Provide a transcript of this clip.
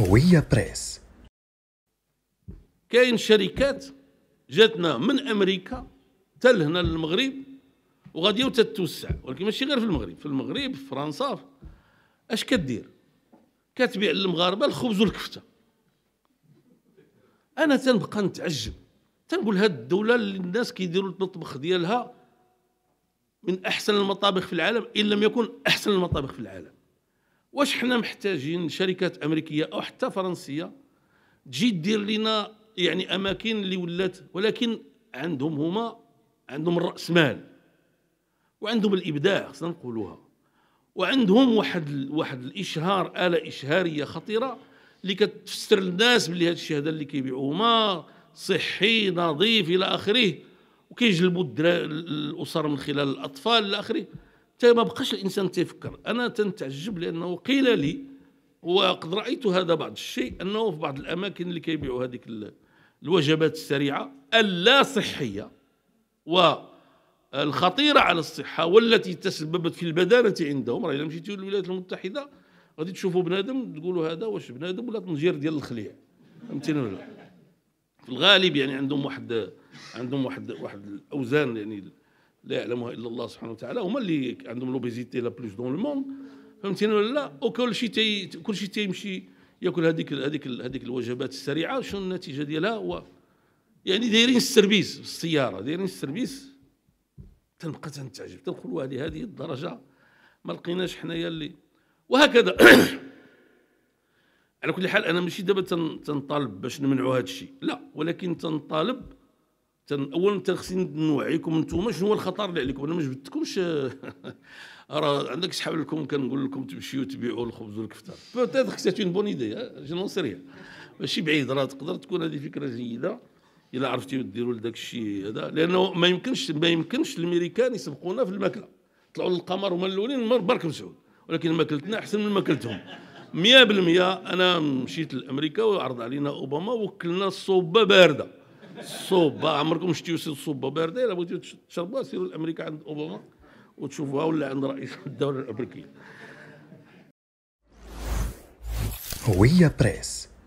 هوية بريس كاين شركات جاتنا من امريكا تل هنا للمغرب وغادي تتوسع ولكن ماشي غير في المغرب في المغرب في فرنسا اش كدير كتبيع للمغاربه الخبز والكفته انا تنبقى نتعجب تنقول هاد الدوله اللي الناس كيديروا المطبخ ديالها من احسن المطابخ في العالم ان لم يكن احسن المطابخ في العالم واش حنا محتاجين شركات امريكيه او حتى فرنسيه تجي دير لنا يعني اماكن اللي ولات ولكن عندهم هما عندهم الراس مال وعندهم الابداع خصنا نقولوها وعندهم واحد واحد الاشهار اله اشهاريه خطيره اللي كتفسر الناس باللي هذا الشيء هذا اللي كيبيعوه ما صحي نظيف الى اخره وكيجلبوا الاسر من خلال الاطفال الى اخره حتى ما بقاش الانسان تيفكر انا تنتعجب لانه قيل لي وقد رايت هذا بعض الشيء انه في بعض الاماكن اللي كيبيعوا هذيك الوجبات السريعه اللا صحيه والخطيره على الصحه والتي تسببت في البدانه عندهم راه الا مشيتي للولايات المتحده غادي تشوفوا بنادم تقولوا هذا واش بنادم ولا طنجير ديال الخليع فهمتيني ولا في الغالب يعني عندهم واحد عندهم واحد واحد الاوزان يعني لا يعلمها الا الله سبحانه وتعالى هما اللي عندهم لوبيزيتي لا بلوس دون لو موند فهمتيني ولا لا وكل شيء تي كل شيء تيمشي ياكل هذيك هذيك هذيك الوجبات السريعه شنو النتيجه ديالها هو يعني دايرين السربيس في السياره دايرين السربيس تنبقى تنتعجب واه لهذه الدرجه ما لقيناش حنايا اللي وهكذا على كل حال انا ماشي دابا تنطالب باش نمنعوا هذا الشيء لا ولكن تنطالب اولا خصني نوعيكم انتم شنو هو الخطر اللي عليكم انا ما جبدتكمش راه عندك شحال لكم كنقول لكم تمشيو تبيعوا الخبز والكفته بوتيتر سي اون بون ايدي جو نون سي ماشي بعيد راه تقدر تكون هذه فكره جيده الا عرفتي ديروا لذاك الشيء هذا لانه ما يمكنش ما يمكنش الامريكان يسبقونا في الماكله طلعوا للقمر هما الاولين برك مسعود ولكن ماكلتنا احسن من ماكلتهم 100% انا مشيت لامريكا وعرض علينا اوباما وكلنا الصوبه بارده الصوبه عمركم شتيو سير الصوبه بارده الا بغيتو تشربوها سيروا لامريكا عند اوباما وتشوفوها ولا عند رئيس الدوله الامريكيه هويه بريس